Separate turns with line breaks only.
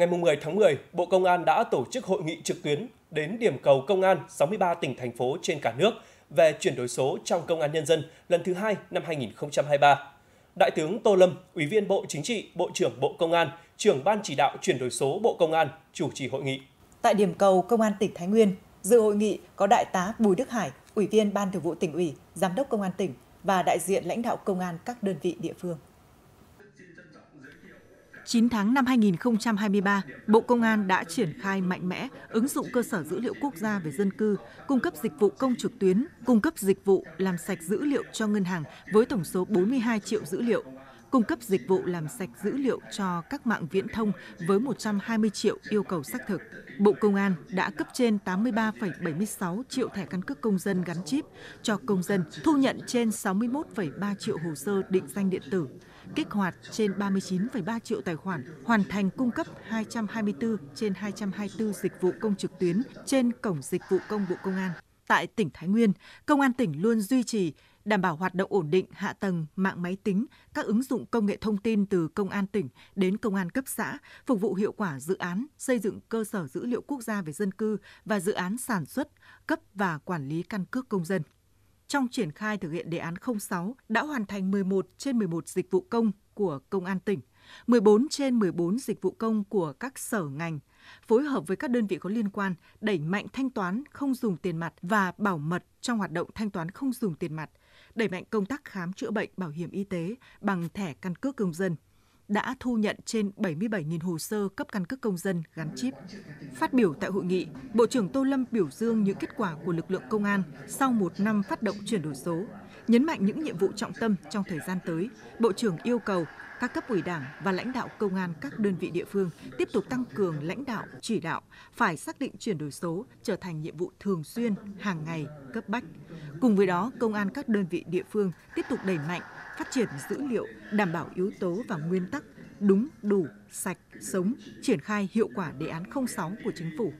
ngày 10 tháng 10, Bộ Công an đã tổ chức hội nghị trực tuyến đến điểm cầu công an 63 tỉnh thành phố trên cả nước về chuyển đổi số trong công an nhân dân lần thứ hai năm 2023. Đại tướng Tô Lâm, Ủy viên Bộ Chính trị, Bộ trưởng Bộ Công an, trưởng Ban chỉ đạo chuyển đổi số Bộ Công an chủ trì hội nghị. Tại điểm cầu Công an tỉnh Thái Nguyên, dự hội nghị
có Đại tá Bùi Đức Hải, Ủy viên Ban Thường vụ tỉnh ủy, Giám đốc Công an tỉnh và đại diện lãnh đạo công an các đơn vị địa phương. 9 tháng năm 2023, Bộ Công an đã triển khai mạnh mẽ ứng dụng cơ sở dữ liệu quốc gia về dân cư, cung cấp dịch vụ công trực tuyến, cung cấp dịch vụ làm sạch dữ liệu cho ngân hàng với tổng số 42 triệu dữ liệu, cung cấp dịch vụ làm sạch dữ liệu cho các mạng viễn thông với 120 triệu yêu cầu xác thực. Bộ Công an đã cấp trên 83,76 triệu thẻ căn cước công dân gắn chip cho công dân, thu nhận trên 61,3 triệu hồ sơ định danh điện tử, kích hoạt trên 39,3 triệu tài khoản, hoàn thành cung cấp 224 trên 224 dịch vụ công trực tuyến trên cổng dịch vụ công Bộ Công an. Tại tỉnh Thái Nguyên, Công an tỉnh luôn duy trì đảm bảo hoạt động ổn định hạ tầng mạng máy tính, các ứng dụng công nghệ thông tin từ công an tỉnh đến công an cấp xã, phục vụ hiệu quả dự án xây dựng cơ sở dữ liệu quốc gia về dân cư và dự án sản xuất, cấp và quản lý căn cước công dân trong triển khai thực hiện đề án 06 đã hoàn thành 11 trên 11 dịch vụ công của Công an tỉnh, 14 trên 14 dịch vụ công của các sở ngành, phối hợp với các đơn vị có liên quan đẩy mạnh thanh toán không dùng tiền mặt và bảo mật trong hoạt động thanh toán không dùng tiền mặt, đẩy mạnh công tác khám chữa bệnh bảo hiểm y tế bằng thẻ căn cước công dân – đã thu nhận trên 77.000 hồ sơ cấp căn cước công dân gắn chip. Phát biểu tại hội nghị, Bộ trưởng Tô Lâm biểu dương những kết quả của lực lượng công an sau một năm phát động chuyển đổi số. Nhấn mạnh những nhiệm vụ trọng tâm trong thời gian tới, Bộ trưởng yêu cầu các cấp ủy đảng và lãnh đạo công an các đơn vị địa phương tiếp tục tăng cường lãnh đạo, chỉ đạo, phải xác định chuyển đổi số trở thành nhiệm vụ thường xuyên, hàng ngày, cấp bách. Cùng với đó, công an các đơn vị địa phương tiếp tục đẩy mạnh phát triển dữ liệu đảm bảo yếu tố và nguyên tắc đúng, đủ, sạch, sống, triển khai hiệu quả đề án 06 của chính phủ.